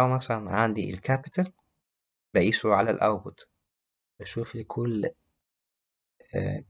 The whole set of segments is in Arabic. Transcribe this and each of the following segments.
أو مثلا عندي الكابيتال بقيسه على الأوتبوت بشوف لكل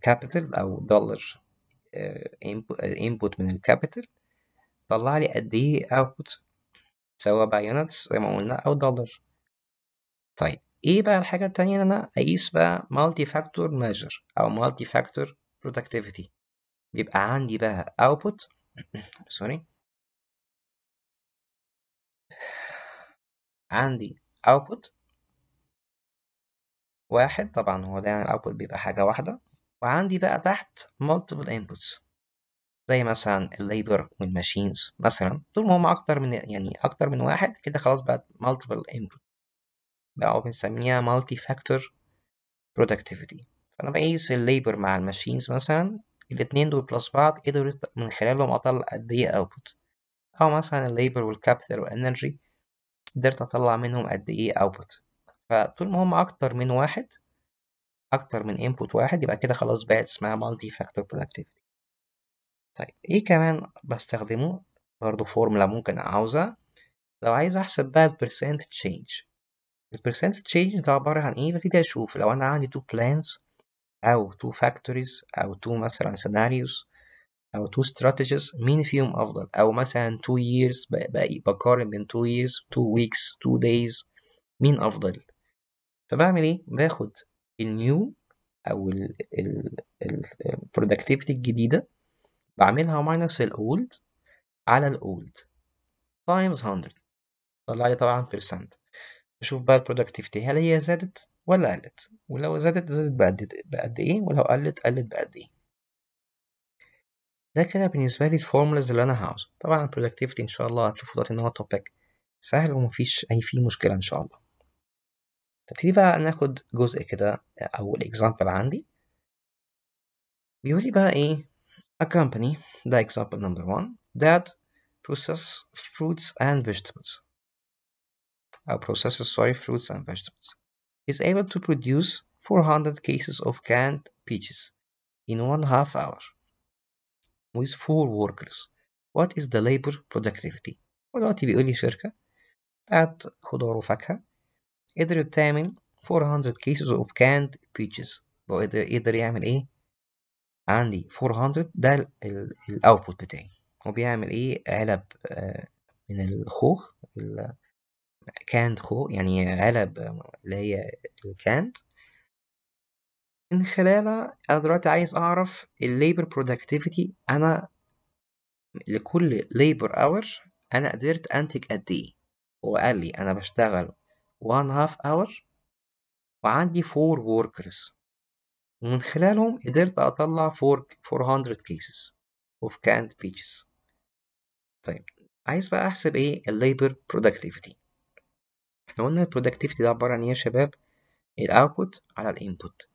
كابيتال آه، أو دولار انبوت آه، آه، من الكابيتال طلع لي قد إيه أوتبوت سواء بقى يونتس زي ما قلنا أو دولار طيب إيه بقى الحاجة التانية إن أنا أقيس بقى مالتي فاكتور ميجر أو مالتي فاكتور برودكتيفيتي بيبقى عندي بقى أوتبوت سوري عندي output واحد طبعا هو دايما output بيبقى حاجة واحدة وعندي بقى تحت multiple inputs زي مثلا الليبر والماشينز مثلا طول ما هم أكتر من يعني أكتر من واحد كده خلاص بقت multiple input بقى بنسميها multi factor productivity فأنا بقيس labor مع الماشينز مثلا الاتنين دول بلس بعض قدروا إيه من خلالهم أطلع قد إيه output أو مثلا capital والكابيتال والإنرجي قدرت أطلع منهم قد إيه output فطول ما هم أكتر من واحد أكتر من input واحد يبقى كده خلاص بقت اسمها مالتي فاكتور productivity طيب إيه كمان بستخدمه برضه فورملا ممكن عاوزها لو عايز أحسب بقى ال percent change ال percent change ده عبارة عن إيه ببتدي أشوف لو أنا عندي تو plans أو تو factories أو تو مثلا سيناريوز او تو strategies مين فيهم افضل او مثلا تو years بقارن بين تو years تو weeks تو days مين افضل فبعمل ايه باخد النيو او البرودكتيفيتي الجديده بعملها ماينس الاولد على الاولد تايمز 100 طلع لي طبعا بيرسنت اشوف بقى البرودكتيفيتي هل هي زادت ولا قلت ولو زادت زادت بقد ايه ولو قلت قلت بقد ايه ده كده بالنسبة لي الفورمولاز اللي أنا هعوزها طبعا productivity إن شاء الله هتشوفوا دلوقتي إن هو topic سهل ومفيش أي فيه مشكلة إن شاء الله. نبتدي بقى ناخد جزء كده أو الإكزامبل عندي بيقولي بقى إيه A company ده example number one that processes fruits and vegetables أو processes sorry fruits and vegetables is able to produce 400 cases of canned peaches in one half hour with four workers what is the labor productivity ودلوقتي بيقول لي شركة بتاعت خضار وفاكهة قدرت تعمل 400 cases of canned peaches وقدر يقدر يعمل ايه عندي 400 ده الاوتبوت بتاعي هو بيعمل ايه علب آه، من الخوخ كاند خو يعني علب آه، اللي هي الكاند من خلالها أنا دلوقتي عايز أعرف الليبر labor productivity أنا لكل labor hour أنا قدرت أنتج قد إيه هو قال لي أنا بشتغل one half hour وعندي four workers ومن خلالهم قدرت أطلع 400 cases of canned peaches طيب عايز بقى أحسب إيه الليبر productivity احنا قلنا البرودكتيفيتي ده عبارة عن إيه يا شباب؟ الأوتبوت على الإنبوت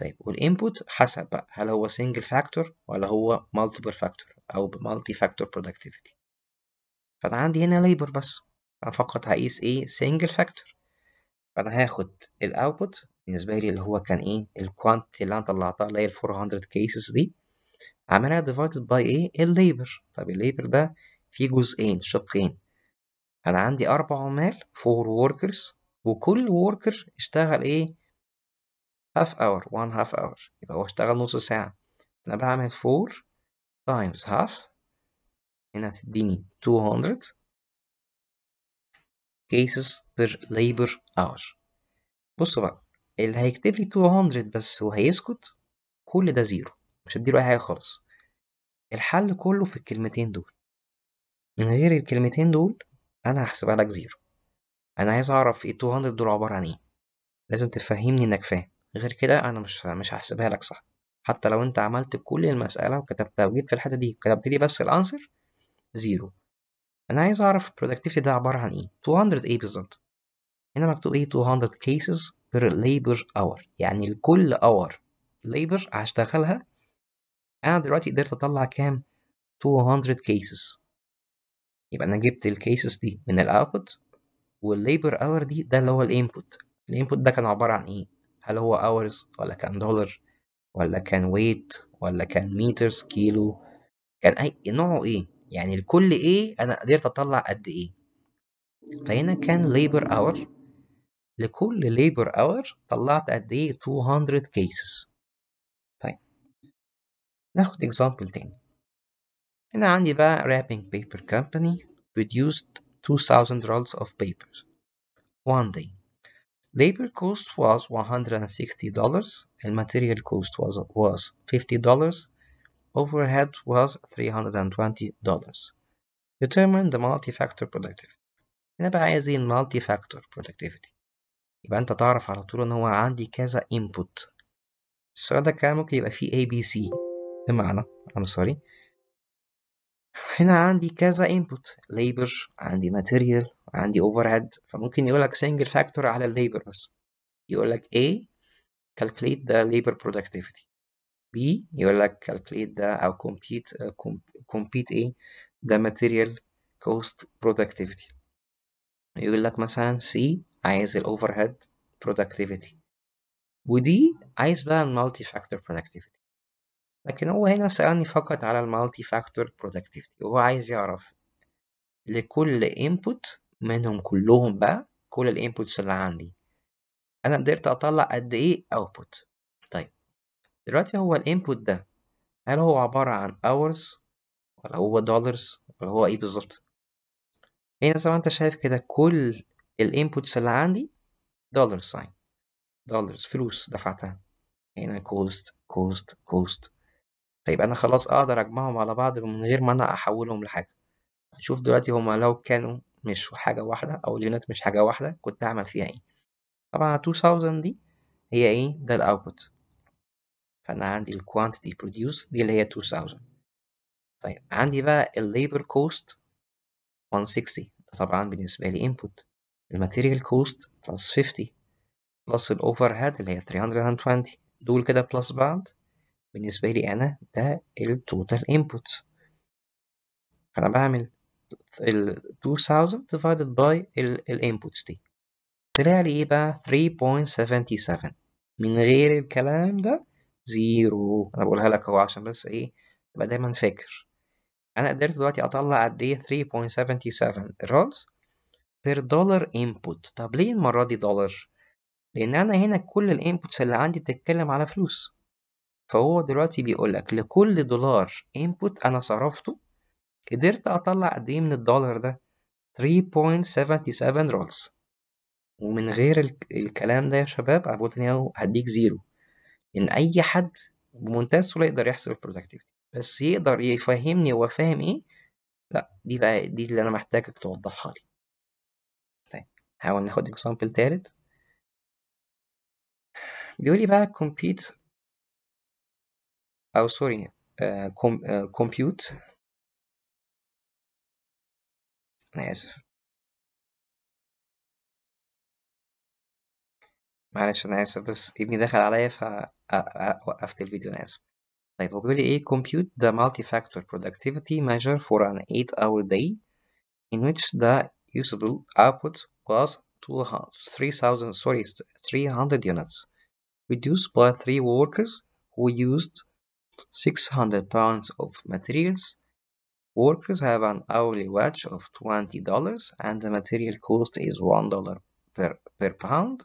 طيب والانبوت حسب بقى هل هو سنجل فاكتور ولا هو مالتيبل فاكتور او مالتي فاكتور برودكتيفيتي فانا عندي هنا ليبر بس انا فقط هقيس ايه سنجل فاكتور فانا هاخد الاوتبوت بالنسبه لي اللي هو كان ايه الكوانت اللي انا طلعتها اللي هي ال 400 كيسز دي عملها ديفايدد باي ايه الليبر طب الليبر ده فيه جزئين شقين انا عندي اربع عمال فور وركرز وكل وركر اشتغل ايه half hour one half hour يبقى هو اشتغل نص ساعة أنا بعمل four times half هنا هتديني hundred cases per labor hour بص بقى اللي هيكتب لي 200 بس وهيسكت كل ده زيرو مش هديله أي حاجة خالص الحل كله في الكلمتين دول من غير الكلمتين دول أنا هحسبها لك زيرو أنا عايز أعرف ال 200 دول عبارة عن إيه لازم تفهمني إنك فاهم غير كده انا مش مش هحسبها لك صح حتى لو انت عملت كل المسألة وكتبتها توجيه في الحتة دي وكتبت لي بس الانسر زيرو انا عايز اعرف البرودكتيفيتي ده عبارة عن ايه 200 ايه بالظبط هنا مكتوب ايه 200 cases per labor hour يعني لكل hour labor هشتغلها انا دلوقتي قدرت اطلع كام 200 cases يبقى انا جبت الكيسز دي من الاوتبوت والليبر اور دي ده اللي هو الانبوت الانبوت ده كان عباره عن ايه هل هو اورز ولا كان دولار ولا كان ويت ولا كان meters كيلو كان اي نوعه ايه يعني الكل ايه انا قدرت اطلع قد ايه فهنا كان ليبر اور لكل ليبر اور طلعت قد ايه 200 كيسز طيب ناخد اكزامبل تاني هنا عندي بقى wrapping paper company produced 2000 rolls of papers one day labor cost was $160 and material cost was, was $50 overhead was $320 determine the multi-factor productivity هنا بقى عايزين multi-factor productivity يبقى انت تعرف على طول ان هو عندي كذا input السؤال ده كان ممكن يبقى فيه ABC بمعنى I'm sorry هنا عندي كذا input labor عندي material عندي اوفر هيد فممكن يقول لك سنجل فاكتور على الليبر بس يقول لك A calculate the labor productivity B يقول لك calculate the أو compete آه، uh, A the material cost productivity يقول لك مثلا C عايز ال overhead productivity ودي عايز بقى المالتي فاكتور productivity لكن هو هنا سألني فقط على المالتي فاكتور productivity وهو عايز يعرف لكل input منهم كلهم بقى كل الانبوتس اللي عندي انا قدرت اطلع قد ايه اوتبوت طيب دلوقتي هو الانبوت ده هل هو عبارة عن hours ولا هو dollars ولا هو ايه بالظبط هنا زي ما انت شايف كده كل الانبوتس اللي عندي دولار ساين دولارز فلوس دفعتها هنا كوست كوست كوست طيب انا خلاص اقدر اجمعهم على بعض من غير ما انا احولهم لحاجه هنشوف دلوقتي هما لو كانوا مش حاجة واحدة أو اليونت مش حاجة واحدة كنت أعمل فيها ايه طبعا 2000 دي هي ايه ده الاوتبوت فأنا عندي ال quantity produced دي اللي هي 2000 طيب عندي بقى labor cost 160 ده طبعا بالنسبة لي input material cost plus 50 plus الـ overhead اللي هي 320 دول كده plus بعض بالنسبة لي أنا ده total input فأنا بعمل ال 2000 divided by الانبوتس دي طلع لي ايه بقى 3.77 من غير الكلام ده زيرو انا بقولها لك اهو عشان بس ايه تبقى دايما فاكر انا قدرت دلوقتي اطلع قد ايه 3.77 رولز بير دولار انبوت طب ليه المره دي دولار لان انا هنا كل الانبوتس اللي عندي بتتكلم على فلوس فهو دلوقتي بيقول لك لكل دولار انبوت انا صرفته قدرت أطلع قد إيه من الدولار ده 3.77 رولز ومن غير الكلام ده يا شباب أبو تنياهو هديك زيرو إن أي حد بمنتهى السهولة يقدر يحسب البرودكتيفيتي بس يقدر يفهمني هو فاهم إيه لا دي بقى دي اللي أنا محتاجك توضحها لي طيب حاول ناخد اكزامبل تالت بيقول لي بقى compete أو سوري كومبيوت آه، آه، أنا آسف. معلش أنا آسف بس ابني دخل عليَّ ف أ أ وقّفت الفيديو أنا video, طيب هو probably compute the multi-factor productivity measure for an 8 hour day in which the usable output was 3,000 sorry 300 units reduced by 3 workers who used 600 pounds of materials Workers have an hourly wage of $20 and the material cost is $1 per, per pound,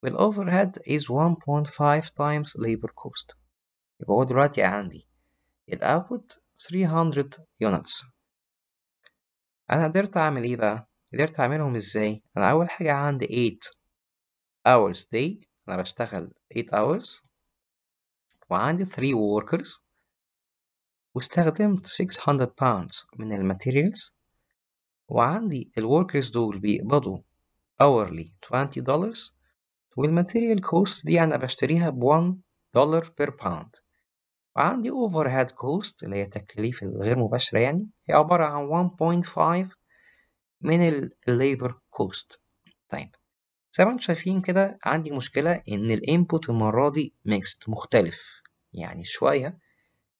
while overhead is 1.5 times labor cost. يبقى هو دلوقتي عندي output 300 units. أنا قدرت أعمل إيه بقى؟ قدرت أعملهم إزاي؟ أنا أول حاجة عندي 8 hours day أنا بشتغل 8 hours وعندي 3 workers واستخدمت 600 باوند من الماتيريالز وعندي الوركرز دول بيقبضوا hourly 20 dollars والماتيريال كوست دي أنا بشتريها ب 1 دولار بير باوند وعندي اوفر هيد كوست اللي هي التكاليف الغير مباشرة يعني هي عبارة عن 1.5 من الليبر كوست طيب زي ما انتم شايفين كده عندي مشكلة إن الانبوت المرة دي ميكست مختلف يعني شوية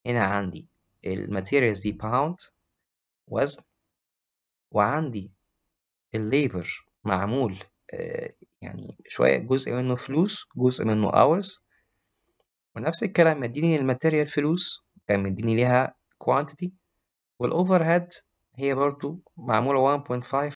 هنا عندي الماتيريالز دي باوند وزن وعندي الليبر معمول آه، يعني شوية جزء منه فلوس جزء منه hours ونفس الكلام مديني الماتيريال فلوس كان مديني ليها quantity والأوفر هيد هي برضو معمولة 1.5